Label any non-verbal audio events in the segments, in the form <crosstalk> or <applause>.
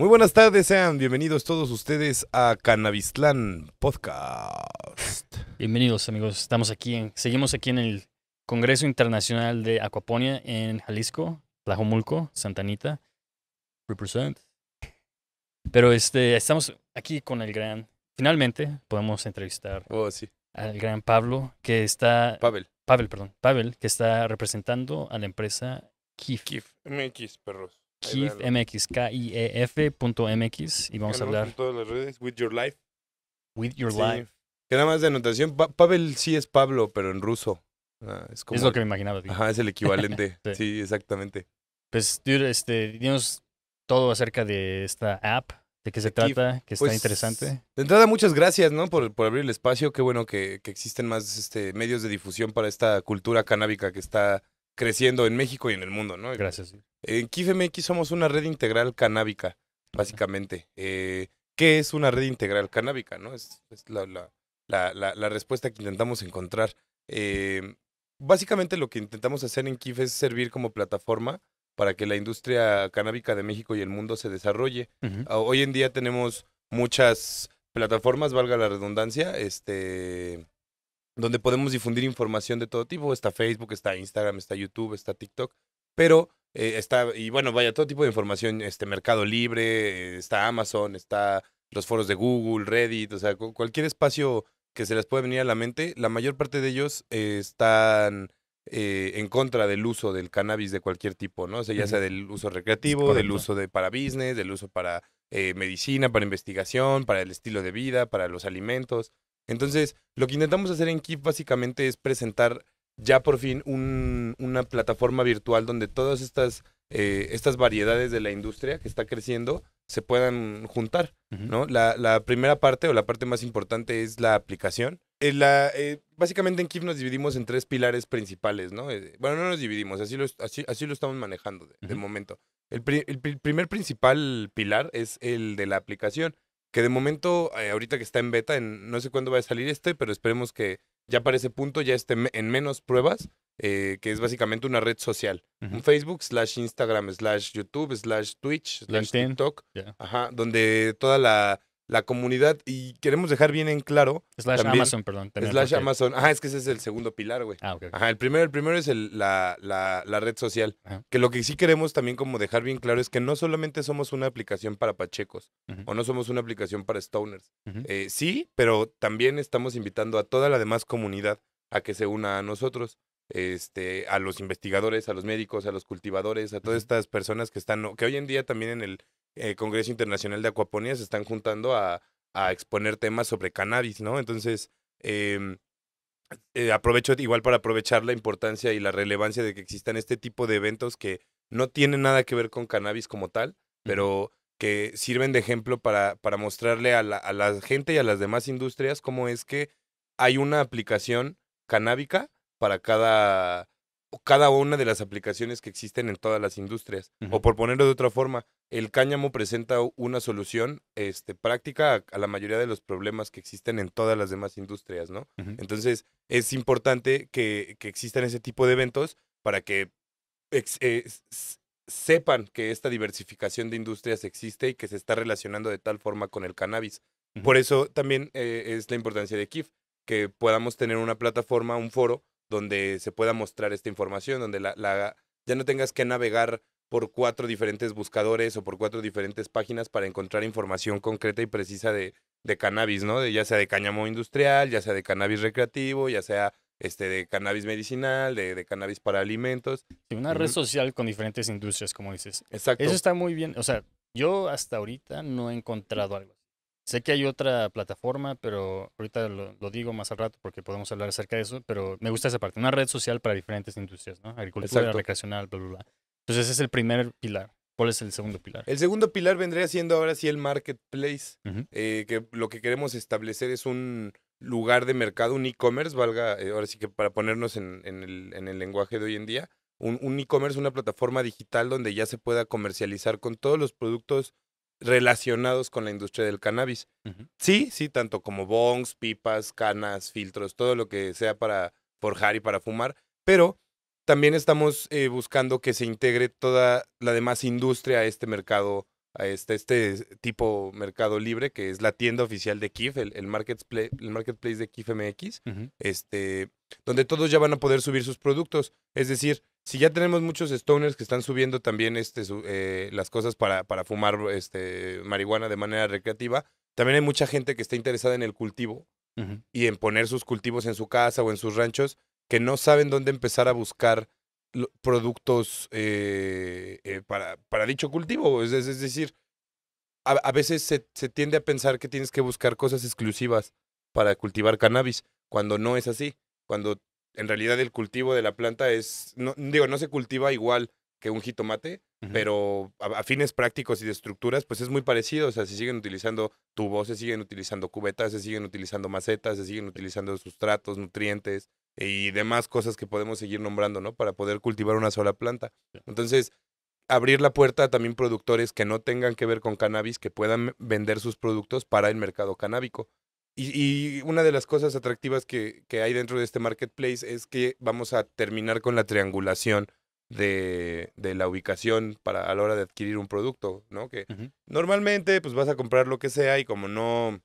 Muy buenas tardes, sean bienvenidos todos ustedes a Cannabistlán Podcast. Bienvenidos amigos, estamos aquí, seguimos aquí en el Congreso Internacional de Acuaponia en Jalisco, Tlajomulco, Santanita, represent. Pero este, estamos aquí con el gran, finalmente podemos entrevistar oh, al gran Pablo, que está... Pavel. Pavel, perdón, Pavel, que está representando a la empresa KIF. KIF, MX, perros mx k i e y vamos a hablar. En todas las redes, With Your Life. With Your Life. Que nada más de anotación, Pavel sí es Pablo, pero en ruso. Ah, es, lo que me imaginaba. Ajá, es el equivalente. <laughs> sí. exactamente. Pues, dude, este, digamos todo acerca de esta app, de qué se trata, que está pues, interesante. De entrada, muchas gracias, ¿no? Por, abrir el espacio. Qué bueno que, existen más este, medios de difusión para esta cultura canábica que está creciendo en México y en el mundo, ¿no? Gracias. En KIFMX somos una red integral canábica, básicamente. Eh, ¿Qué es una red integral canábica? ¿no? Es, la, la, la, respuesta que intentamos encontrar. Em, básicamente lo que intentamos hacer en KIF es servir como plataforma para que la industria canábica de México y el mundo se desarrolle. Ah, hoy en día tenemos muchas plataformas, valga la redundancia, este, donde podemos difundir información de todo tipo. Está Facebook, está Instagram, está YouTube, está TikTok, pero eh, está, y bueno, vaya, todo tipo de información, este Mercado Libre, está Amazon, está los foros de Google, Reddit, o sea, cualquier espacio que se les pueda venir a la mente, la mayor parte de ellos eh, están eh, en contra del uso del cannabis de cualquier tipo, ¿no? O sea, ya sea del uso recreativo, del uso de, para business, del uso para medicina, para investigación, para el estilo de vida, para los alimentos. Entonces, lo que intentamos hacer en KIF básicamente es presentar ya por fin una plataforma virtual donde todas estas, eh, estas variedades de la industria que está creciendo se puedan juntar, ¿no? La, primera parte o la parte más importante es la aplicación. Eh, la, eh, básicamente en KIF nos dividimos en tres pilares principales, ¿no? bueno, no nos dividimos, así lo, así, lo estamos manejando de, momento. el primer principal pilar es el de la aplicación que de momento, eh, ahorita que está en beta, en, no sé cuándo va a salir este, pero esperemos que ya para ese punto ya esté en menos pruebas, eh, que es básicamente una red social. Facebook, slash Instagram, slash YouTube, slash Twitch, slash TikTok, donde toda la la comunidad, y queremos dejar bien en claro. Slash Amazon, perdón. slash Amazon. ah es que ese es el segundo pilar, güey. Ah, ok, Ajá, el primero, el primero es la, red social. Que lo que sí queremos también como dejar bien claro es que no solamente somos una aplicación para pachecos o no somos una aplicación para stoners. Eh, sí, pero también estamos invitando a toda la demás comunidad a que se una a nosotros. Este, a los investigadores, a los médicos, a los cultivadores, a todas estas personas que están, que hoy en día también en el eh, Congreso Internacional de Acuaponía se están juntando a, exponer temas sobre cannabis, ¿no? Entonces, em, eh, aprovecho igual para aprovechar la importancia y la relevancia de que existan este tipo de eventos que no tienen nada que ver con cannabis como tal, pero que sirven de ejemplo para, para mostrarle a la, a la gente y a las demás industrias cómo es que hay una aplicación canábica para cada cada una de las aplicaciones que existen en todas las industrias. O por ponerlo de otra forma, el cáñamo presenta una solución este, práctica a, la mayoría de los problemas que existen en todas las demás industrias, ¿no? Entonces, es importante que, existan ese tipo de eventos para que eh, sepan que esta diversificación de industrias existe y que se está relacionando de tal forma con el cannabis. Por eso también eh, es la importancia de KIF, que podamos tener una plataforma, un foro donde se pueda mostrar esta información, donde la, la, ya no tengas que navegar por cuatro diferentes buscadores o por cuatro diferentes páginas para encontrar información concreta y precisa de, de cannabis, ¿no? De, ya sea de cáñamo industrial, ya sea de cannabis recreativo, ya sea este, de cannabis medicinal, de, cannabis para alimentos. Sí, una red social con diferentes industrias, como dices. Exacto. Eso está muy bien. O sea, yo hasta ahorita no he mm. encontrado algo. Sé que hay otra plataforma, pero ahorita lo, digo más al rato porque podemos hablar acerca de eso, pero me gusta esa parte. Una red social para diferentes industrias, ¿no? Agricultura, recreacional, bla, bla, bla. Entonces ese es el primer pilar. ¿Cuál es el segundo pilar? El segundo pilar vendría siendo ahora sí el marketplace, eh, que lo que queremos establecer es un lugar de mercado, un e-commerce, valga, eh, ahora sí que para ponernos en, el, lenguaje de hoy en día, un, un e-commerce, una plataforma digital donde ya se pueda comercializar con todos los productos relacionados con la industria del cannabis. Sí, sí, tanto como bongs, pipas, canas, filtros, todo lo que sea para forjar y para fumar, pero también estamos eh, buscando que se integre toda la demás industria a este mercado, a este, este tipo mercado libre, que es la tienda oficial de Kif, el, marketplace, el marketplace de Kif MX, este, donde todos ya van a poder subir sus productos. Es decir, si ya tenemos muchos stoners que están subiendo también este, eh, las cosas para, para fumar este, marihuana de manera recreativa, también hay mucha gente que está interesada en el cultivo y en poner sus cultivos en su casa o en sus ranchos que no saben dónde empezar a buscar productos eh, eh, para, para, dicho cultivo. Es, decir, a, a veces se, se, tiende a pensar que tienes que buscar cosas exclusivas para cultivar cannabis, cuando no es así. Cuando en realidad el cultivo de la planta es, no, digo, no se cultiva igual que un jitomate, pero a, fines prácticos y de estructuras, pues es muy parecido. O sea, se siguen utilizando tubos, se siguen utilizando cubetas, se siguen utilizando macetas, se siguen utilizando sustratos, nutrientes y demás cosas que podemos seguir nombrando, ¿no? Para poder cultivar una sola planta. Entonces, abrir la puerta a también productores que no tengan que ver con cannabis, que puedan vender sus productos para el mercado canábico. Y, una de las cosas atractivas que, que, hay dentro de este marketplace es que vamos a terminar con la triangulación de, la ubicación para a la hora de adquirir un producto, ¿no? Que normalmente pues vas a comprar lo que sea y como no,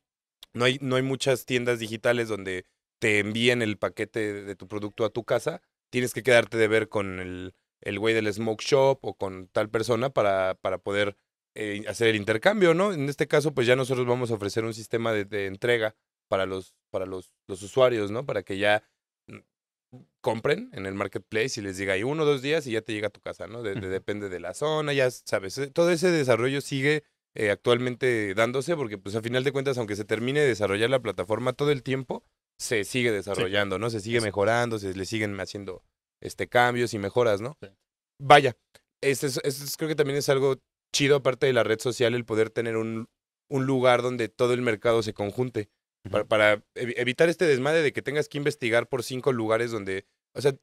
no, hay, no hay muchas tiendas digitales donde te envíen el paquete de tu producto a tu casa, tienes que quedarte de ver con el, güey del smoke shop o con tal persona para, para poder eh, hacer el intercambio, ¿no? En este caso, pues ya nosotros vamos a ofrecer un sistema de, entrega para los, para los, los usuarios, ¿no? Para que ya mm, compren en el marketplace y les diga, hay uno o dos días y ya te llega a tu casa, ¿no? depende de la zona, ya sabes, eh, todo ese desarrollo sigue eh, actualmente dándose porque pues a final de cuentas, aunque se termine de desarrollar la plataforma todo el tiempo, se sigue desarrollando, ¿no? Se sigue mejorando, se le siguen haciendo este, cambios y mejoras, ¿no? Vaya, este este es, creo que también es algo chido, aparte de la red social, el poder tener un, lugar donde todo el mercado se conjunte. para, evitar este desmadre de que tengas que investigar por cinco lugares donde. O sea,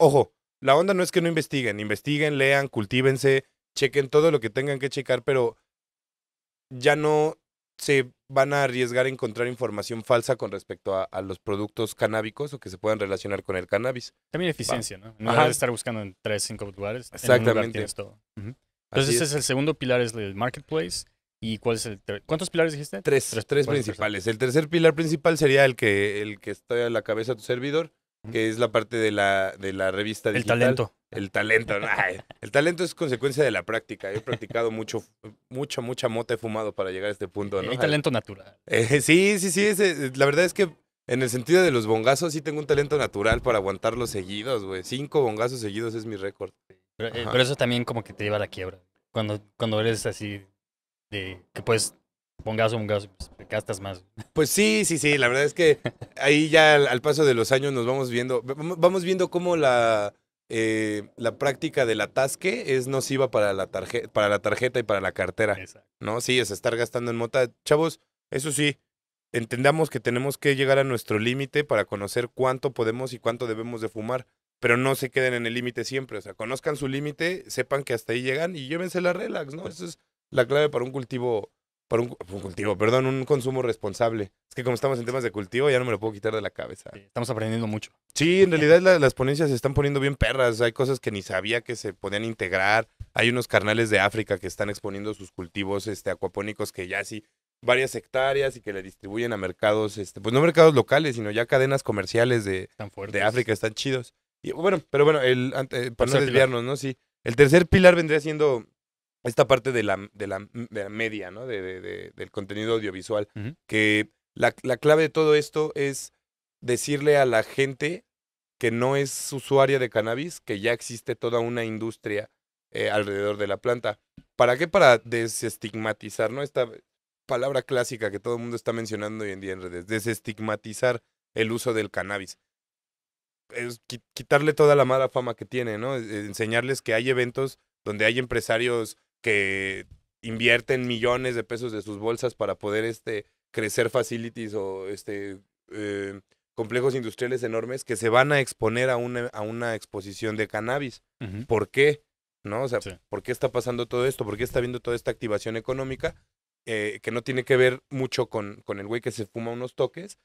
ojo, la onda no es que no investiguen. Investiguen, lean, cultívense, chequen todo lo que tengan que checar, pero ya no se van a arriesgar a encontrar información falsa con respecto a, los productos canábicos o que se puedan relacionar con el cannabis. También eficiencia, ¿no? No de estar buscando en tres, cinco lugares. Exactamente. Entonces ese es. el segundo pilar, es el marketplace. ¿Y cuál es cuántos pilares dijiste? Tres, tres, principales. El tercer pilar principal sería el que, el que está a la cabeza de tu servidor, que es la parte de la, de la revista digital. El talento. El talento. el talento es consecuencia de la práctica. He practicado mucho, mucha, mucha mota he fumado para llegar a este punto. ¿no? Hay talento natural. Eh, sí, sí, sí. la verdad es que en el sentido de los bongazos sí tengo un talento natural para aguantar los seguidos, güey. Cinco bongazos seguidos es mi récord. Eh, pero, eso también como que te lleva a la quiebra. Cuando, cuando eres así de que puedes pongas un pues gastas más. Pues sí, sí, sí. La verdad es que ahí ya al, paso de los años nos vamos viendo, vamos viendo cómo la, eh, la práctica del atasque es nociva para la, tarjeta, para la tarjeta y para la cartera. ¿No? Sí, es estar gastando en mota. Chavos, eso sí, entendamos que tenemos que llegar a nuestro límite para conocer cuánto podemos y cuánto debemos de fumar pero no se queden en el límite siempre. O sea, conozcan su límite, sepan que hasta ahí llegan y llévense la relax, ¿no? Esa es la clave para un cultivo, para un, cultivo, perdón, un consumo responsable. Es que como estamos en temas de cultivo, ya no me lo puedo quitar de la cabeza. estamos aprendiendo mucho. Sí, en realidad las ponencias se están poniendo bien perras. Hay cosas que ni sabía que se podían integrar. Hay unos carnales de África que están exponiendo sus cultivos este, acuapónicos que ya sí varias hectáreas y que le distribuyen a mercados, este, pues no mercados locales, sino ya cadenas comerciales de, de África, están chidos bueno, pero bueno, el, eh, para no desviarnos, ¿no? Sí. El tercer pilar vendría siendo esta parte de la, de la, media, ¿no? De, del contenido audiovisual. Que la, clave de todo esto es decirle a la gente que no es usuaria de cannabis, que ya existe toda una industria eh, alrededor de la planta. ¿Para qué? Para desestigmatizar, ¿no? Esta palabra clásica que todo el mundo está mencionando hoy en día en redes, desestigmatizar el uso del cannabis es quitarle toda la mala fama que tiene, ¿no? Eh, enseñarles que hay eventos donde hay empresarios que invierten millones de pesos de sus bolsas para poder este, crecer facilities o este, eh, complejos industriales enormes que se van a exponer a una, a una exposición de cannabis. ¿Por qué? ¿No? O sea, ¿por qué está pasando todo esto? ¿Por qué está viendo toda esta activación económica? Eh, que no tiene que ver mucho con, con el güey que se fuma unos toques,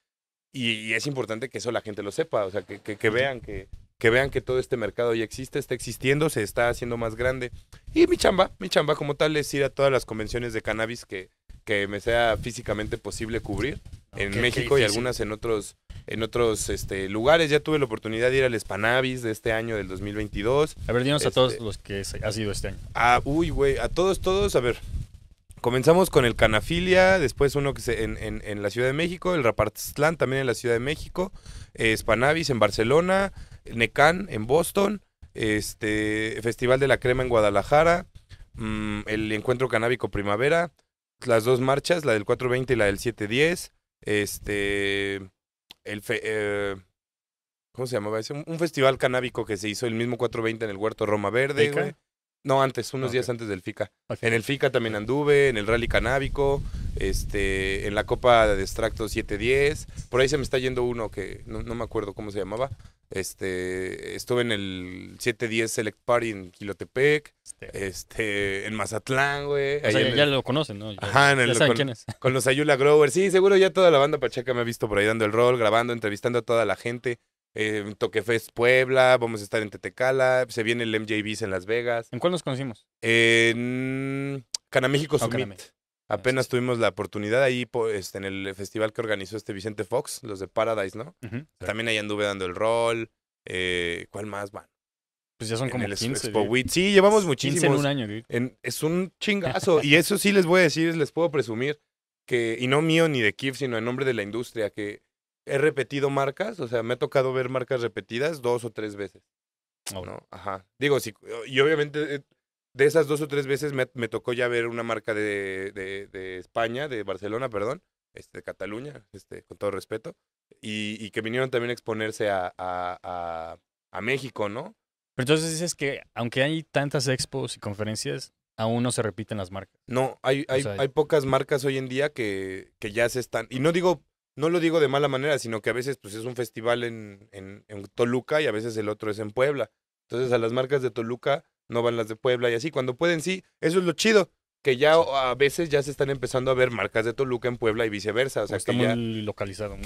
y, es importante que eso la gente lo sepa, o sea, que, vean que, que vean que todo este mercado ya existe, está existiendo, se está haciendo más grande. Y mi chamba, mi chamba como tal es ir a todas las convenciones de cannabis que, que me sea físicamente posible cubrir en México y algunas en otros en otros este, lugares. Ya tuve la oportunidad de ir al Spanabis de este año del 2022. A ver, dinos a todos este los que ha sido este año. Ah, uy, güey, a todos, todos, a ver, Comenzamos con el Canafilia, después uno que se, en, la Ciudad de México, el Rapartzlán también en la Ciudad de México, eh, Spanavis en Barcelona, NECAN en Boston, este Festival de la Crema en Guadalajara, mm, el Encuentro Canábico Primavera, las dos marchas, la del 420 y la del 710, este el eh, ¿cómo se llamaba Un, festival canábico que se hizo el mismo 420 en el Huerto Roma Verde, no, antes, unos días antes del FICA. En el FICA también anduve, en el Rally Canábico, este, en la Copa de Extracto 710. Por ahí se me está yendo uno que no, me acuerdo cómo se llamaba. Este, estuve en el 710 Select Party en Quilotepec, este, este en Mazatlán, güey. ya, lo conocen, ¿no? Ajá, en el, con, quién es. con los Ayula Growers. Sí, seguro ya toda la banda pacheca me ha visto por ahí dando el rol, grabando, entrevistando a toda la gente. Toquefest Puebla, vamos a estar en Tetecala, se viene el MJBs en Las Vegas. ¿En cuál nos conocimos? en Canaméxico ah, Summit. Apenas tuvimos la oportunidad ahí este, en el festival que organizó este Vicente Fox, los de Paradise, ¿no? También ahí anduve dando el rol. Eh, ¿Cuál más, van? Pues ya son como 15. Sí, llevamos muchísimos. en un año, es un chingazo. <laughs> y eso sí les voy a decir, les puedo presumir, que, y no mío ni de Kif, sino en nombre de la industria, que he repetido marcas, o sea, me ha tocado ver marcas repetidas dos o tres veces. Oh. ¿no? Ajá. Digo, sí, y obviamente eh, de esas dos o tres veces me, tocó ya ver una marca de, de, España, de Barcelona, perdón, este, de Cataluña, este, con todo respeto, y, que vinieron también a exponerse a, México, ¿no? Pero entonces dices que aunque hay tantas expos y conferencias, aún no se repiten las marcas. No, hay, hay, pocas marcas hoy en día que, ya se están. Y no digo no lo digo de mala manera, sino que a veces pues, es un festival en, Toluca y a veces el otro es en Puebla. Entonces a las marcas de Toluca no van las de Puebla y así. Cuando pueden, sí, eso es lo chido, que ya a veces ya se están empezando a ver marcas de Toluca en Puebla y viceversa. O sea, localizado.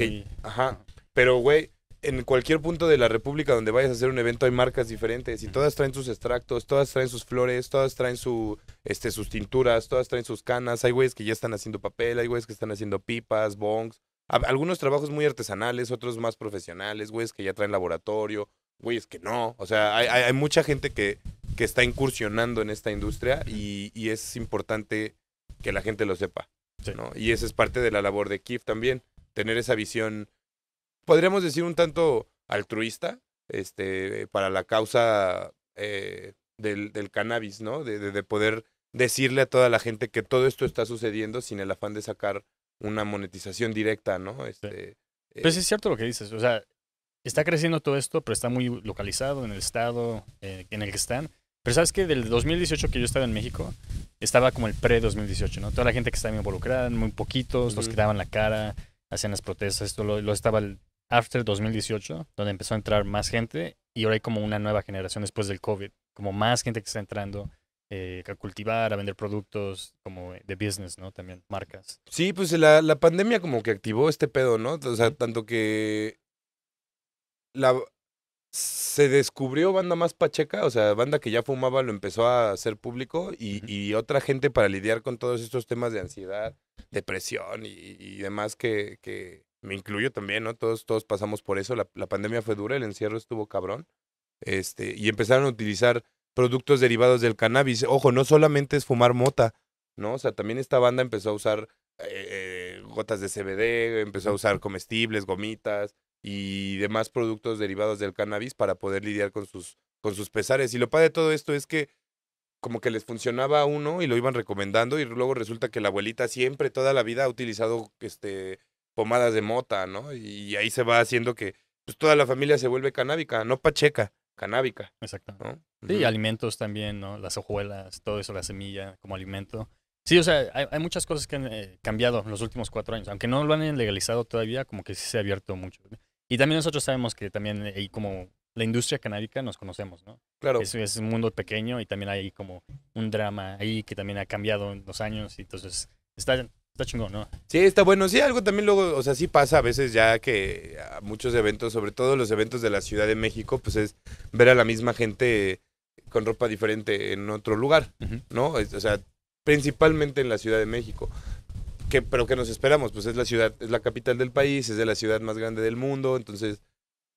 ajá. Pero, güey, en cualquier punto de la República donde vayas a hacer un evento hay marcas diferentes y todas traen sus extractos, todas traen sus flores, todas traen su, este, sus tinturas, todas traen sus canas. Hay güeyes que ya están haciendo papel, hay güeyes que están haciendo pipas, bongs algunos trabajos muy artesanales, otros más profesionales, güeyes que ya traen laboratorio, güeyes que no. O sea, hay, hay, mucha gente que, que, está incursionando en esta industria y, es importante que la gente lo sepa. Y esa es parte de la labor de Kif también, tener esa visión, podríamos decir un tanto altruista, este, eh, para la causa eh, del, cannabis, ¿no? de, poder decirle a toda la gente que todo esto está sucediendo sin el afán de sacar una monetización directa, ¿no? Este, Pues eh es cierto lo que dices, o sea, está creciendo todo esto, pero está muy localizado en el estado eh, en el que están. Pero sabes que del 2018 que yo estaba en México, estaba como el pre-2018, ¿no? Toda la gente que estaba involucrada, muy poquitos, los que daban la cara, hacían las protestas, esto lo, lo, estaba el after 2018, donde empezó a entrar más gente y ahora hay como una nueva generación después del COVID, como más gente que está entrando, a eh, cultivar, a vender productos como de business, ¿no? También marcas. Sí, pues la, pandemia como que activó este pedo, ¿no? O sea, tanto que se descubrió banda más pacheca, o sea, banda que ya fumaba lo empezó a hacer público y, otra gente para lidiar con todos estos temas de ansiedad, depresión y, demás que, me incluyo también, ¿no? Todos, todos pasamos por eso, la, la, pandemia fue dura, el encierro estuvo cabrón, este, y empezaron a utilizar productos derivados del cannabis. Ojo, no solamente es fumar mota, ¿no? O sea, también esta banda empezó a usar eh, gotas de CBD, empezó a usar comestibles, gomitas y demás productos derivados del cannabis para poder lidiar con sus, con sus pesares. Y lo padre de todo esto es que como que les funcionaba a uno y lo iban recomendando y luego resulta que la abuelita siempre, toda la vida ha utilizado este, pomadas de mota, ¿no? Y ahí se va haciendo que pues, toda la familia se vuelve canábica, no pacheca canábica. Exacto. Y alimentos también, ¿no? Las hojuelas, todo eso, la semilla como alimento. Sí, o sea, hay, muchas cosas que han eh, cambiado en los últimos cuatro años. Aunque no lo han legalizado todavía, como que sí se ha abierto mucho. Y también nosotros sabemos que también hay como la industria canábica nos conocemos, ¿no? Claro. Es, es un mundo pequeño y también hay como un drama ahí que también ha cambiado en los años. Y entonces está Está chingón, ¿no? Sí, está bueno. Sí, algo también luego, o sea, sí pasa a veces ya que a muchos eventos, sobre todo los eventos de la Ciudad de México, pues es ver a la misma gente con ropa diferente en otro lugar, ¿no? O sea, principalmente en la Ciudad de México. Que, pero que nos esperamos, pues es la ciudad, es la capital del país, es de la ciudad más grande del mundo, entonces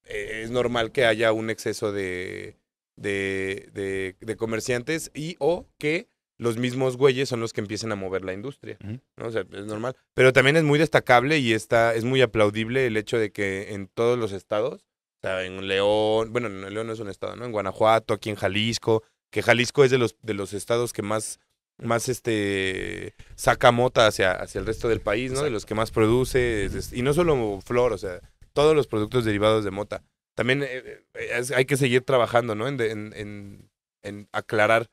eh, es normal que haya un exceso de, de, de comerciantes y o que los mismos güeyes son los que empiezan a mover la industria. ¿no? O sea, es normal. Pero también es muy destacable y está, es muy aplaudible el hecho de que en todos los estados, en León, bueno, en León no es un estado, ¿no? En Guanajuato, aquí en Jalisco, que Jalisco es de los, de los estados que más, más este, saca mota hacia, hacia el resto del país, ¿no? De los que más produce, y no solo flor, o sea, todos los productos derivados de mota. También eh, eh, hay que seguir trabajando, ¿no? en, en, en, en aclarar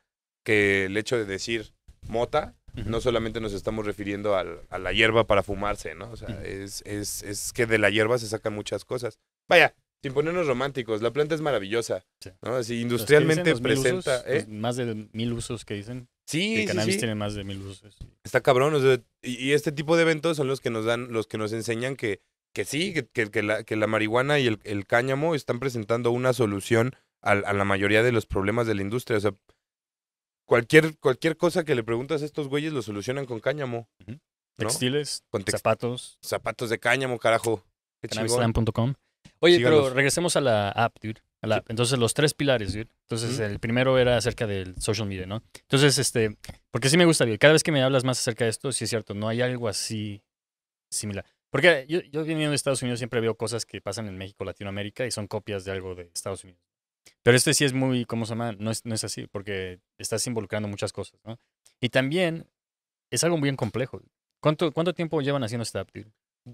que el hecho de decir mota, no solamente nos estamos refiriendo al, a la hierba para fumarse, ¿no? O sea, es, es, es, que de la hierba se sacan muchas cosas. Vaya, sin ponernos románticos, la planta es maravillosa, ¿no? industrialmente presenta... Más de mil usos que dicen. Sí, el cannabis tiene más de mil usos. Está cabrón, y, este tipo de eventos son los que nos dan, los que nos enseñan que, que sí, que, la, marihuana y el, cáñamo están presentando una solución a, a la mayoría de los problemas de la industria. O sea, cualquier, cualquier cosa que le preguntas a estos güeyes lo solucionan con cáñamo. Textiles, zapatos. Zapatos de cáñamo, carajo. Cannabisland.com. Oye, pero regresemos a la app, dude. Entonces, los tres pilares, dude. Entonces, el primero era acerca del social media, ¿no? Entonces, este, porque sí me gusta, dude. Cada vez que me hablas más acerca de esto, sí es cierto, no hay algo así similar. Porque yo, yo viniendo Estados Unidos siempre veo cosas que pasan en México, Latinoamérica, y son copias de algo de Estados Unidos. Pero esto sí es muy, ¿cómo se llama? No es, así, porque estás involucrando muchas cosas, ¿no? Y también es algo muy complejo. ¿Cuánto, cuánto tiempo llevan haciendo esta app,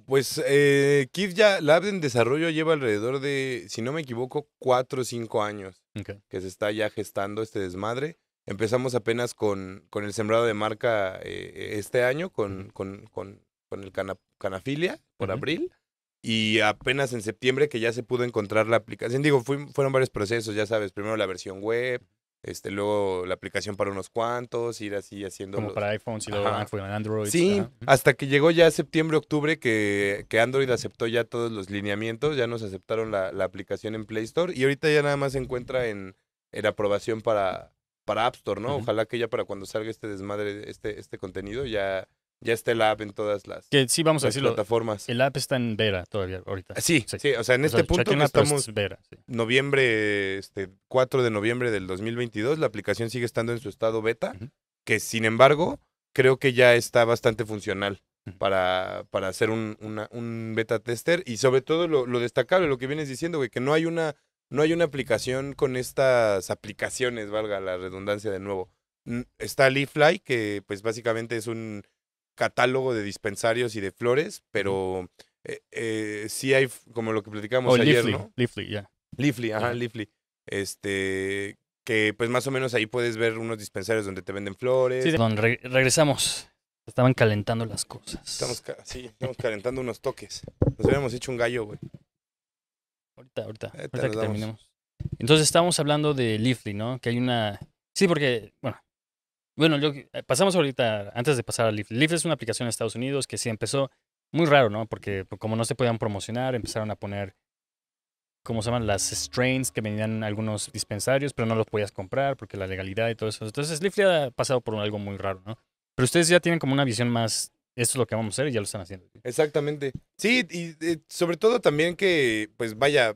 Pues eh, ya, la app en desarrollo lleva alrededor de, si no me equivoco, cuatro o cinco años que se está ya gestando este desmadre. Empezamos apenas con, el sembrado de marca eh, eh, este año, con, el Canafilia, por abril y apenas en septiembre que ya se pudo encontrar la aplicación. Digo, fueron varios procesos, ya sabes, primero la versión web, este, luego la aplicación para unos cuantos, ir así haciendo. Como para iPhones y luego en Android. Sí, hasta que llegó ya septiembre, octubre, que, que, Android aceptó ya todos los lineamientos, ya nos aceptaron la, aplicación en Play Store y ahorita ya nada más se encuentra en, en aprobación para, para App Store, ¿no? Ojalá que ya para cuando salga este desmadre, este, este contenido, ya ya está el app en todas las, que sí, vamos a plataformas. El app está en Vera todavía ahorita. Sí, sí, o sea, en este punto estamos noviembre, este, 4 de noviembre del 2022, la aplicación sigue estando en su estado beta, que sin embargo creo que ya está bastante funcional para, para hacer un, beta tester y sobre todo lo, lo destacable, lo que vienes diciendo, güey, que no hay una no hay una aplicación con estas aplicaciones, valga la redundancia de nuevo. Está Leafly, que pues básicamente es un catálogo de dispensarios y de flores, pero eh, eh, sí hay, como lo que platicamos oh, ayer, Leafly, ¿no? Leafly, ya. Leafly, ajá, Leafly. Este, que pues más o menos ahí puedes ver unos dispensarios donde te venden flores. Sí, Perdón, regresamos. Estaban calentando las cosas. Estamos sí, estamos calentando unos toques. Nos habíamos hecho un gallo, güey. Ahorita, ahorita. ahorita, terminemos. Entonces estábamos hablando de Leafly, ¿no? Que hay una... Sí, porque, bueno, bueno, yo, eh, pasamos ahorita, antes de pasar a Lyft. Lift es una aplicación en Estados Unidos que sí empezó muy raro, ¿no? Porque como no se podían promocionar, empezaron a poner, ¿cómo se llaman? Las strains que venían algunos dispensarios, pero no los podías comprar porque la legalidad y todo eso. Entonces, Lyft ya ha pasado por algo muy raro, ¿no? Pero ustedes ya tienen como una visión más, esto es lo que vamos a hacer y ya lo están haciendo. Exactamente. Sí, y, eh, sobre todo también que, pues vaya,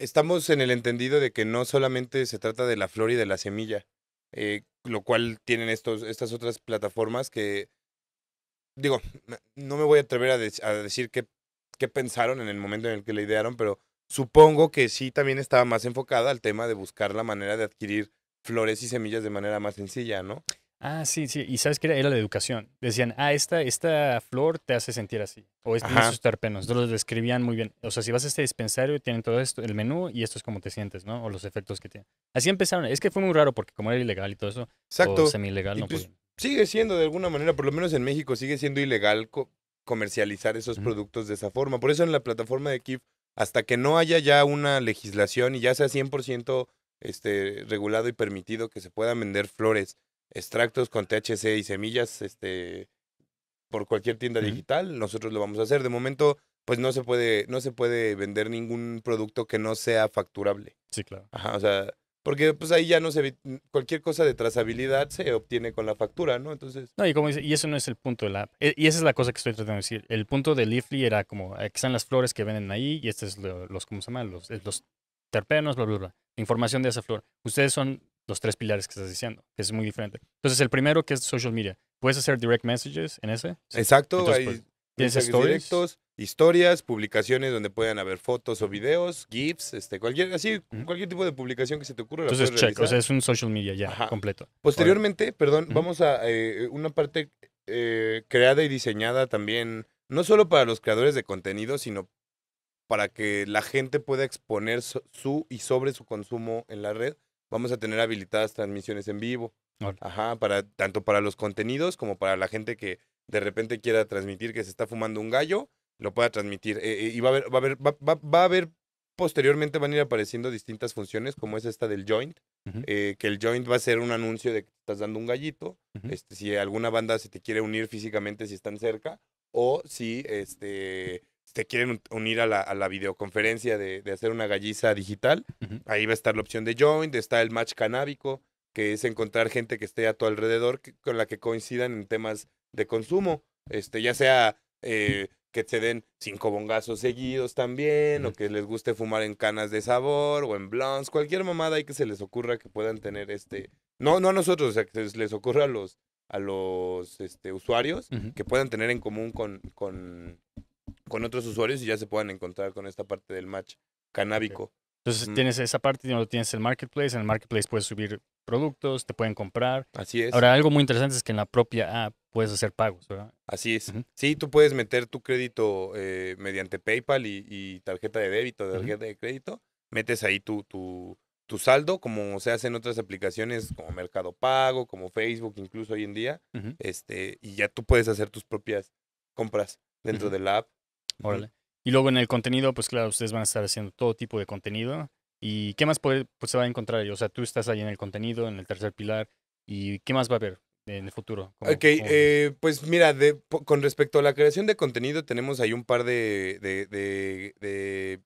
estamos en el entendido de que no solamente se trata de la flor y de la semilla. Eh, lo cual tienen estos, estas otras plataformas que, digo, no me voy a atrever a, decir qué, qué pensaron en el momento en el que la idearon, pero supongo que sí también estaba más enfocada al tema de buscar la manera de adquirir flores y semillas de manera más sencilla, ¿no? Ah, sí, sí. Y sabes que era, la educación. Decían, ah, esta, esta flor te hace sentir así. O es, estos terpenos. los describían muy bien. O sea, si vas a este dispensario, tienen todo esto, el menú y esto es como te sientes, ¿no? O los efectos que tiene. Así empezaron. Es que fue muy raro porque como era ilegal y todo eso. Exacto. O semi ilegal. No pues, sigue siendo de alguna manera, por lo menos en México, sigue siendo ilegal comercializar esos productos de esa forma. Por eso en la plataforma de Kif, hasta que no haya ya una legislación y ya sea 100% este, regulado y permitido que se puedan vender flores extractos con THC y semillas este, por cualquier tienda digital. Nosotros lo vamos a hacer. De momento, pues no se puede, no se puede vender ningún producto que no sea facturable. Sí, claro. Ajá, o sea, porque pues ahí ya no se cualquier cosa de trazabilidad se obtiene con la factura, ¿no? Entonces. No, y como dice, y eso no es el punto de la eh, y esa es la cosa que estoy tratando de decir. El punto de Leafly era como, aquí eh, están las flores que venden ahí, y este es los, ¿cómo se llama? Los, eh, los terpenos, bla, bla, bla. Información de esa flor. Ustedes son los tres pilares que estás diciendo, que es muy diferente. Entonces, el primero que es social media, ¿puedes hacer direct messages en ese? Exacto, hay pues, directos, historias, publicaciones donde puedan haber fotos o videos, GIFs, este, cualquier, así, cualquier tipo de publicación que se te ocurra. Entonces, check, o sea, es un social media ya completo. Posteriormente, perdón, vamos a eh, una parte eh, creada y diseñada también, no solo para los creadores de contenido, sino para que la gente pueda exponer su y sobre su consumo en la red vamos a tener habilitadas transmisiones en vivo. Ajá, para, tanto para los contenidos como para la gente que de repente quiera transmitir que se está fumando un gallo, lo pueda transmitir. Eh, eh, y va a haber, va a haber, va, a posteriormente van a ir apareciendo distintas funciones, como es esta del joint, eh, que el joint va a ser un anuncio de que estás dando un gallito, este, si alguna banda se te quiere unir físicamente si están cerca, o si este te quieren unir a la, videoconferencia de, hacer una galliza digital, ahí va a estar la opción de join, está el match canábico, que es encontrar gente que esté a tu alrededor con la que coincidan en temas de consumo, este, ya sea eh, que se den cinco bongazos seguidos también, o que les guste fumar en canas de sabor o en blunts, cualquier mamada hay que se les ocurra que puedan tener este, no, no a nosotros, o sea, que se les ocurra a los, a los este, usuarios que puedan tener en común con, con con otros usuarios y ya se puedan encontrar con esta parte del match canábico. Entonces tienes esa parte, no tienes el marketplace, en el marketplace puedes subir productos, te pueden comprar. Así es. Ahora, algo muy interesante es que en la propia app puedes hacer pagos, ¿verdad? Así es. Sí, tú puedes meter tu crédito eh, mediante PayPal y, tarjeta de débito, tarjeta de crédito, metes ahí tu, tu, saldo, como se hace en otras aplicaciones como Mercado Pago, como Facebook, incluso hoy en día, este, y ya tú puedes hacer tus propias compras dentro de la app y luego en el contenido, pues claro, ustedes van a estar haciendo todo tipo de contenido. ¿Y qué más pues, se va a encontrar? O sea, tú estás ahí en el contenido, en el tercer pilar. ¿Y qué más va a haber? en el futuro? ok, eh, pues mira, con respecto a la creación de contenido, tenemos ahí un par de, de,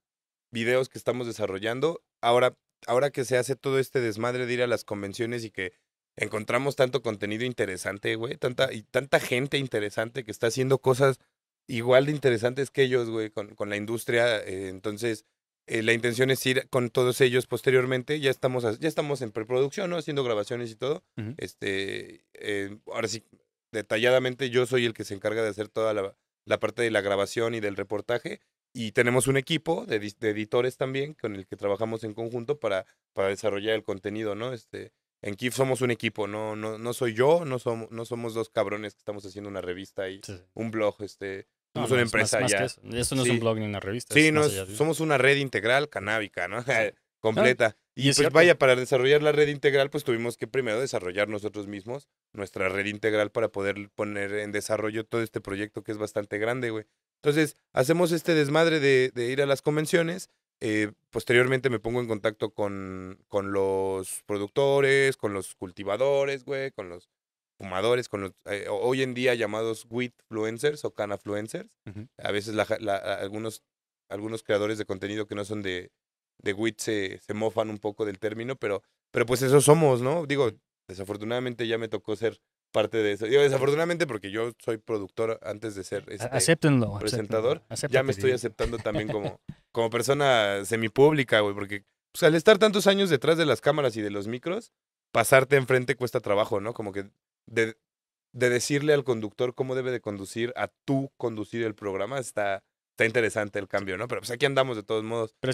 videos que estamos desarrollando. Ahora, ahora que se hace todo este desmadre de ir a las convenciones y que encontramos tanto contenido interesante, güey, tanta, y tanta gente interesante que está haciendo cosas igual de interesantes que ellos, güey, con, con la industria. Eh, entonces, eh, la intención es ir con todos ellos posteriormente. Ya estamos, ya estamos en preproducción, ¿no? Haciendo grabaciones y todo. Este, eh, ahora sí, detalladamente yo soy el que se encarga de hacer toda la, parte de la grabación y del reportaje. Y tenemos un equipo de, de editores también con el que trabajamos en conjunto para, para desarrollar el contenido, ¿no? Este, en Kif somos un equipo, no, no, no soy yo, no somos, no somos dos cabrones que estamos haciendo una revista y un blog, este, somos una empresa ya. eso. no es un blog ni una revista. Sí, somos una red integral canábica, ¿no? <laughs> Completa. y, pues vaya, para desarrollar la red integral, pues tuvimos que primero desarrollar nosotros mismos nuestra red integral para poder poner en desarrollo todo este proyecto que es bastante grande, güey. Entonces, hacemos este desmadre de, de ir a las convenciones eh, posteriormente me pongo en contacto con, con, los productores, con los cultivadores, güey, con los fumadores, con los eh, hoy en día llamados influencers o canafluencers. influencers A veces algunos, algunos creadores de contenido que no son de, de se, se mofan un poco del término, pero, pero pues eso somos, ¿no? Digo, desafortunadamente ya me tocó ser parte de eso. Yo desafortunadamente, porque yo soy productor antes de ser este, presentador, ya me estoy aceptando también <laughs> como, como persona semipública, güey, porque pues, al estar tantos años detrás de las cámaras y de los micros, pasarte enfrente cuesta trabajo, ¿no? Como que de, de decirle al conductor cómo debe de conducir a tú conducir el programa está está interesante el cambio, ¿no? Pero pues aquí andamos de todos modos. Pero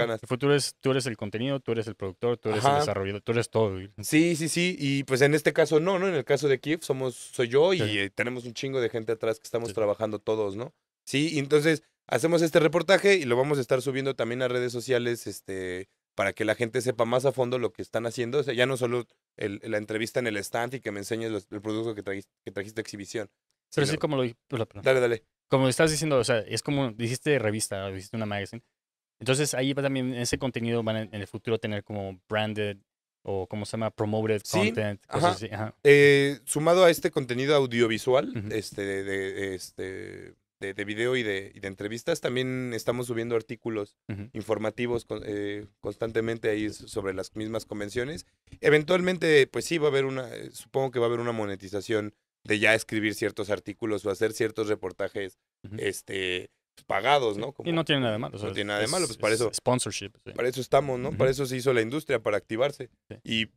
Ganas. El futuro es, tú eres el contenido, tú eres el productor, tú eres el desarrollador, tú eres todo. Sí, sí, sí. Y pues en este caso no, ¿no? En el caso de Kif somos, soy yo y eh, tenemos un chingo de gente atrás que estamos trabajando todos, ¿no? Sí, entonces hacemos este reportaje y lo vamos a estar subiendo también a redes sociales, este, para que la gente sepa más a fondo lo que están haciendo. O sea, ya no solo la entrevista en el stand y que me enseñes el producto que, trajiste, que a exhibición. Pero sí, como lo dije. Dale, dale como estás diciendo, o sea, es como, dijiste revista, o dijiste una magazine. Entonces ahí va también ese contenido van en el futuro tener como branded o como se llama promoted content ajá. Cosas así, eh, sumado a este contenido audiovisual este de, este de, video y de, entrevistas también estamos subiendo artículos informativos eh, constantemente ahí sobre las mismas convenciones eventualmente pues sí va a haber una eh, supongo que va a haber una monetización de ya escribir ciertos artículos o hacer ciertos reportajes este, pues, pagados, ¿no? y no tiene nada de malo. no tiene nada de malo, pues para eso. Sponsorship. Para eso estamos, ¿no? Para eso se hizo la industria, para activarse. Y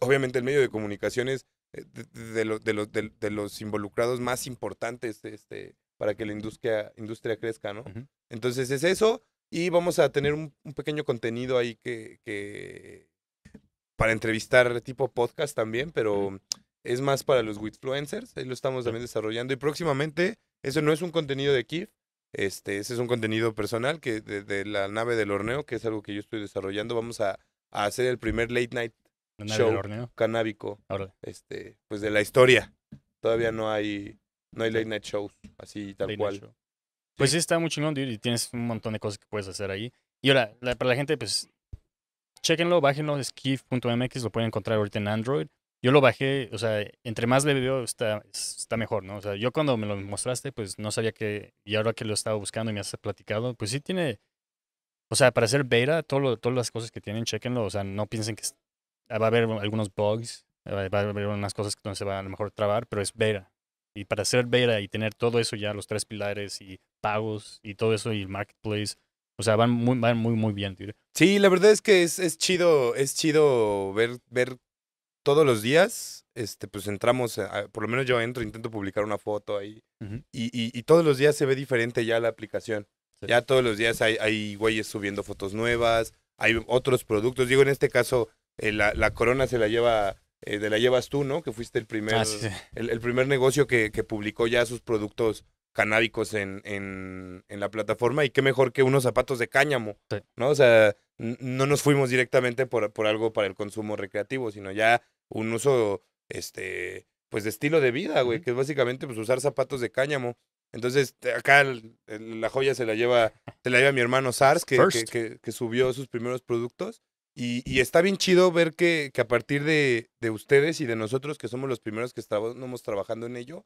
obviamente el medio de comunicación eh, de, de, de, de, los involucrados más importantes este, para que la industria, industria crezca, ¿no? Entonces es eso y vamos a tener un, pequeño contenido ahí que, para entrevistar tipo podcast también, pero es más para los Witfluencers, ahí lo estamos también desarrollando. Y próximamente, eso no es un contenido de Kif, este, ese es un contenido personal que de, la nave del horneo, que es algo que yo estoy desarrollando. Vamos a, hacer el primer late night show canábico este, pues de la historia. Todavía no hay, no hay late night shows, así tal cual. Pues sí, está muy chingón, y tienes un montón de cosas que puedes hacer ahí. Y ahora, para la gente, pues, chequenlo, bájenlo, mx lo pueden encontrar ahorita en Android yo lo bajé, o sea, entre más le veo, está, está mejor, ¿no? O sea, yo cuando me lo mostraste, pues no sabía que, y ahora que lo estaba buscando y me has platicado, pues sí tiene, o sea, para hacer beta, todo todas las cosas que tienen, chequenlo, o sea, no piensen que ah, va a haber algunos bugs, eh, va a haber unas cosas que no se va a lo mejor trabar, pero es beta. Y para hacer beta y tener todo eso ya, los tres pilares y pagos y todo eso y el marketplace, o sea, van muy, van muy, muy bien, tío. Sí, la verdad es que es, chido, es chido ver, ver todos los días, este, pues entramos, eh, por lo menos yo entro, intento publicar una foto ahí, y, todos los días se ve diferente ya la aplicación. Ya todos los días hay, güeyes subiendo fotos nuevas, hay otros productos. Digo, en este caso, eh, la, corona se la lleva, de eh, la llevas tú, ¿no? Que fuiste el primer, ah, el, primer negocio que, publicó ya sus productos canábicos en, en, la plataforma y qué mejor que unos zapatos de cáñamo, ¿no? O sea, no nos fuimos directamente por, por algo para el consumo recreativo, sino ya un uso, este, pues de estilo de vida, güey, que es básicamente pues usar zapatos de cáñamo. Entonces, acá la joya se la lleva, se la lleva mi hermano Sars, que, que, subió sus primeros productos. Y, está bien chido ver que, que a partir de, ustedes y de nosotros, que somos los primeros que estamos trabajando en ello,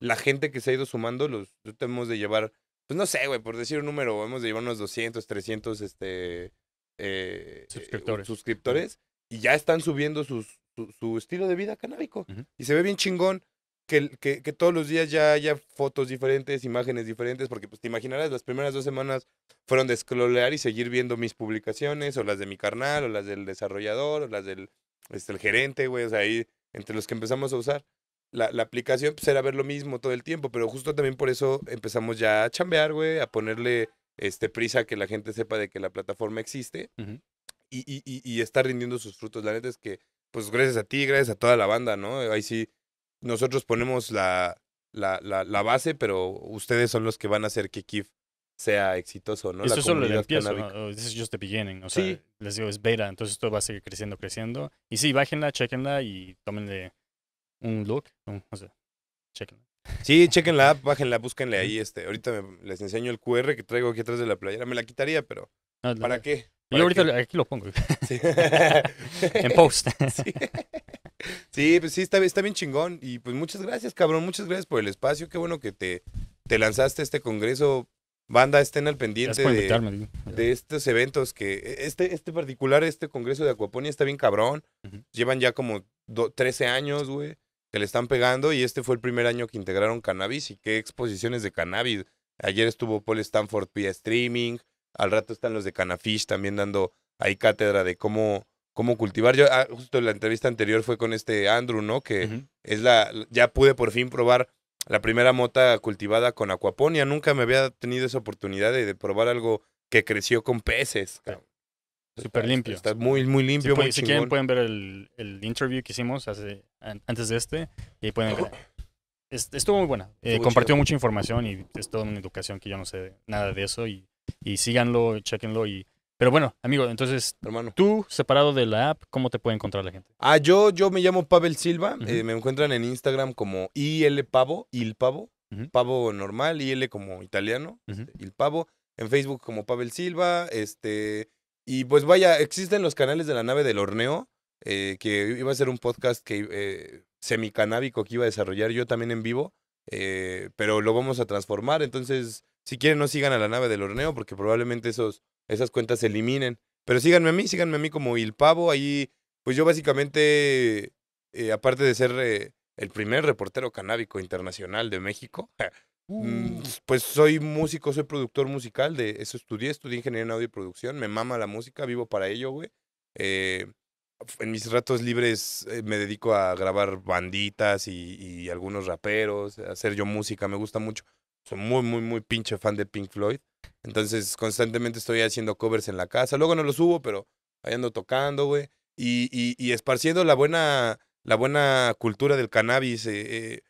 la gente que se ha ido sumando, los tenemos de llevar, pues no sé, güey, por decir un número, hemos de llevar unos 200, 300 este, eh, suscriptores. suscriptores. Y ya están subiendo sus, su, estilo de vida canábico. Y se ve bien chingón que, que, todos los días ya haya fotos diferentes, imágenes diferentes, porque pues te imaginarás, las primeras dos semanas fueron de scrollear y seguir viendo mis publicaciones, o las de mi carnal, o las del desarrollador, o las del este, el gerente, güey, o sea, ahí entre los que empezamos a usar. La, aplicación pues era ver lo mismo todo el tiempo, pero justo también por eso empezamos ya a chambear, güey, a ponerle este, prisa que la gente sepa de que la plataforma existe y, y, y está rindiendo sus frutos. La neta es que pues gracias a ti, gracias a toda la banda, ¿no? Ahí sí, nosotros ponemos la, la, la, base, pero ustedes son los que van a hacer que Kif sea exitoso, ¿no? Eso es solo empiezo, ¿no? This just the beginning, o sea, les digo, es beta, entonces esto va a seguir creciendo, creciendo. Y sí, bájenla, chequenla y tómenle un look, o sea, chequenla. Sí, chequenla, <laughs> bájenla, búsquenle ahí. Este, ahorita les enseño el QR que traigo aquí atrás de la playera. Me la quitaría, pero ¿para qué? Yo ahorita aquí lo pongo. <laughs> en post. <laughs> Sí. pues sí, está, está bien chingón. Y pues muchas gracias, cabrón. Muchas gracias por el espacio. Qué bueno que te, te lanzaste este congreso. Banda, estén al pendiente de, estos eventos que e-, este, este particular, este congreso de acuaponia está bien cabrón. Llevan ya como 13 años, güey, que le están pegando y este fue el primer año que integraron cannabis y qué exposiciones de cannabis. Ayer estuvo Paul Stanford vía streaming, al rato están los de Canafish también dando ahí cátedra de cómo, cómo cultivar. Yo, ah, justo la entrevista anterior fue con este Andrew, ¿no? Que es la. Ya pude por fin probar la primera mota cultivada con acuaponia. Nunca me había tenido esa oportunidad de, probar algo que creció con peces. Cabrón. Súper limpio. Está muy, muy limpio. Si, quieren, pueden ver el, interview que hicimos hace, antes de este. Y pueden ver. Estuvo muy buena. Eh, compartió mucha información y es toda una educación que yo no sé nada de eso. Y y síganlo, chequenlo y... Pero bueno, amigo, entonces, Hermano. tú separado de la app, ¿cómo te puede encontrar la gente? Ah, yo, yo me llamo Pavel Silva, eh, me encuentran en Instagram como ilpavo, Pavo, Il Pavo, pavo normal, il como italiano, este, il pavo en Facebook como Pavel Silva, este, y pues vaya, existen los canales de la nave del horneo, eh, que iba a ser un podcast que eh, semicanábico que iba a desarrollar yo también en vivo, eh, pero lo vamos a transformar. Entonces, si quieren, no sigan a la nave del horneo, porque probablemente esos, esas cuentas se eliminen. Pero síganme a mí, síganme a mí como Pavo Ahí, pues yo básicamente, eh, aparte de ser eh, el primer reportero canábico internacional de México, <laughs> mm, uh. pues soy músico, soy productor musical. De eso estudié, estudié ingeniería en audio y producción. Me mama la música, vivo para ello, güey. Eh, en mis ratos libres eh, me dedico a grabar banditas y, algunos raperos, hacer yo música, me gusta mucho. Soy muy, muy, muy pinche fan de Pink Floyd. Entonces constantemente estoy haciendo covers en la casa. Luego no los subo, pero ahí ando tocando, güey. Y, y, y, esparciendo la buena, la buena cultura del cannabis. Eh, eh,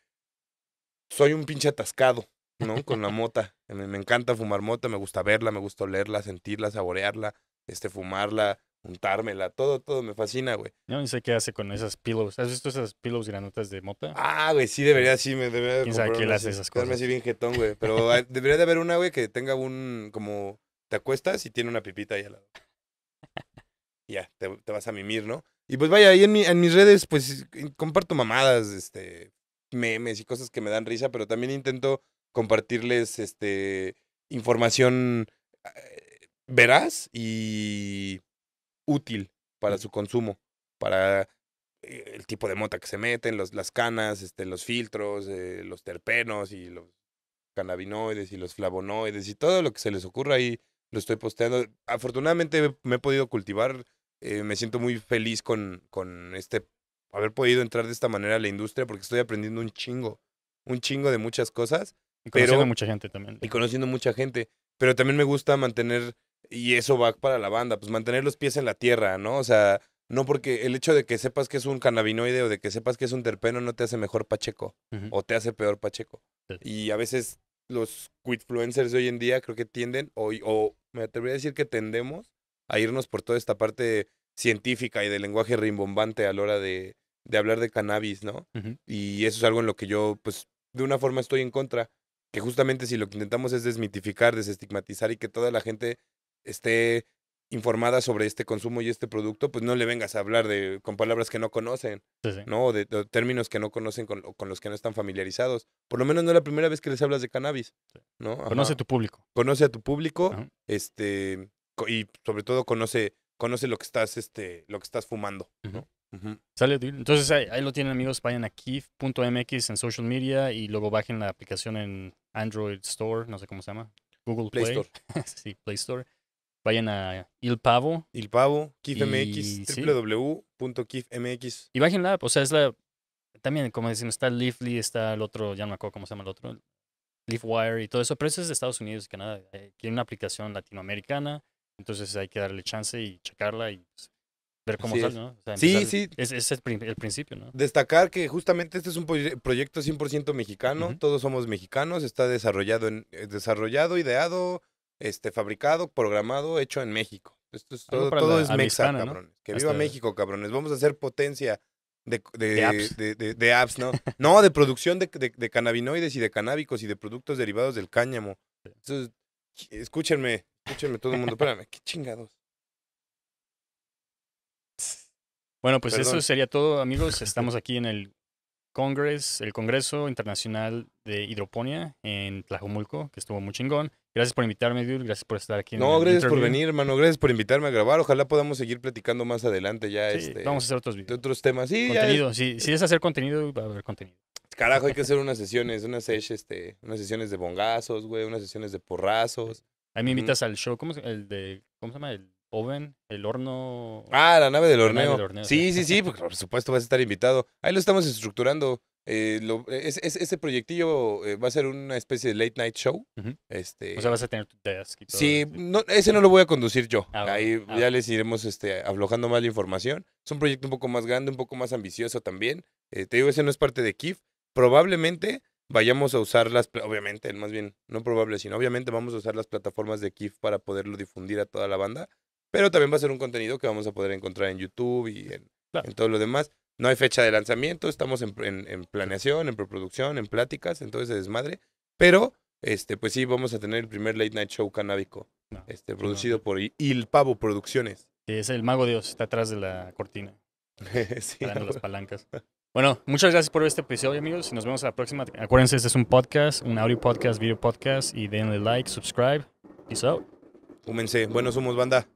soy un pinche atascado, ¿no? Con la <laughs> mota. Me, me encanta fumar mota, me gusta verla, me gusta olerla, sentirla, saborearla, este, fumarla, untármela, todo, todo me fascina, güey. No, no sé qué hace con esas pillows. ¿Has visto esas pillows granotas de mota? Ah, güey, sí, debería, pues, sí, me debería. ¿Quién sabe hace esas cosas? bien jetón, güey. Pero <laughs> debería de haber una, güey, que tenga un, como, te acuestas y tiene una pipita ahí al lado. <laughs> ya, te, vas a mimir, ¿no? Y pues vaya, ahí en, mis redes, pues comparto mamadas, este, memes y cosas que me dan risa, pero también intento compartirles, este, información Verás eh, veraz y útil para su consumo, para eh, el tipo de mota que se meten, las canas, este, los filtros, eh, los terpenos y los cannabinoides y los flavonoides y todo lo que se les ocurra ahí lo estoy posteando. Afortunadamente me he podido cultivar, eh, me siento muy feliz con, con este, haber podido entrar de esta manera a la industria porque estoy aprendiendo un chingo, un chingo de muchas cosas. Y conociendo mucha gente también. Y conociendo mucha gente, pero también me gusta mantener y eso va para la banda, pues mantener los pies en la tierra, ¿no? O sea, no porque el hecho de que sepas que es un cannabinoide o de que sepas que es un terpeno no te hace mejor Pacheco o te hace peor Pacheco. Y a veces los quitfluencers de hoy en día creo que tienden, o, o me atrevería a decir que tendemos a irnos por toda esta parte científica y de lenguaje rimbombante a la hora de, hablar de cannabis, ¿no? Y eso es algo en lo que yo, pues, de una forma estoy en contra, que justamente si lo que intentamos es desmitificar, desestigmatizar y que toda la gente esté informada sobre este consumo y este producto, pues no le vengas a hablar de, con palabras que no conocen, ¿no? O de, términos que no conocen con, con, los que no están familiarizados. Por lo menos no es la primera vez que les hablas de cannabis, ¿no? Conoce a tu público. Conoce a tu público, este, y sobre todo conoce, conoce lo que estás, este, lo que estás fumando, ¿no? Sale, entonces ahí, lo tienen amigos, vayan a Kif.mx en social media y luego bajen la aplicación en Android Store, no sé cómo se llama, Google Play, Store. <laughs> sí, Play Store. Vayan a Il Pavo. Il Pavo, KifMX, y Y o sea, es la. También, como decimos, está Leafly, está el otro, ya no me acuerdo cómo se llama el otro, Leafwire y todo eso, pero eso es de Estados Unidos y Canadá. Eh, tiene una aplicación latinoamericana, entonces hay que darle chance y checarla y pues, ver cómo sale, ¿no? sí, sí. Es, es el, principio, ¿no? Destacar que justamente este es un proyecto 100% mexicano, todos somos mexicanos, está desarrollado, en, eh, desarrollado, ideado, este, fabricado, programado, hecho en México. Esto es todo, es Que viva México, cabrones. Vamos a hacer potencia de, de, apps. ¿no? <laughs> no, de producción de, cannabinoides y de canábicos y de productos derivados del cáñamo. Entonces, escúchenme, escúchenme todo el mundo. Espérame, qué chingados. Bueno, pues eso sería todo, amigos. Estamos aquí en el Congress, el Congreso Internacional de Hidroponía en Tlajomulco, que estuvo muy chingón. Gracias por invitarme, dude. Gracias por estar aquí. No, gracias por venir, hermano. Gracias por invitarme a grabar. Ojalá podamos seguir platicando más adelante ya. Sí, este, vamos a hacer otros videos. Otros temas. Sí, contenido. Si, si, es hacer contenido, va a haber contenido. Carajo, hay que hacer unas sesiones, unas, sesh, este, unas sesiones de bongazos, güey, unas sesiones de porrazos. Ahí me invitas al show, ¿cómo se, el de, ¿cómo se llama? El oven, el horno. Ah, la nave del horneo. sí, sí, sí, pues, por supuesto vas a estar invitado. Ahí lo estamos estructurando. Eh, ese proyectillo eh, va a ser una especie de late night show. este, o sea, vas a tener tu Sí, no, ese no lo voy a conducir yo. Ah, Ahí ah. ya les iremos este, aflojando más la información. Es un proyecto un poco más grande, un poco más ambicioso también. Eh, te digo, ese no es parte de KIF. Probablemente vayamos a usar las, obviamente, más bien, no probable, sino obviamente vamos a usar las plataformas de KIF para poderlo difundir a toda la banda. Pero también va a ser un contenido que vamos a poder encontrar en YouTube y en, todo lo demás. No hay fecha de lanzamiento, estamos en, en, en planeación, en preproducción, en pláticas, entonces desmadre. Pero, este, pues sí, vamos a tener el primer late night show canábico, este, producido por Il Pavo Producciones. es el mago Dios, está atrás de la cortina. <laughs> sí, las <laughs> palancas. Bueno, muchas gracias por este episodio, amigos. Y nos vemos a la próxima. Acuérdense, este es un podcast, un audio podcast, video podcast. Y denle like, subscribe. Peace out. Fúmense. Buenos humos, banda.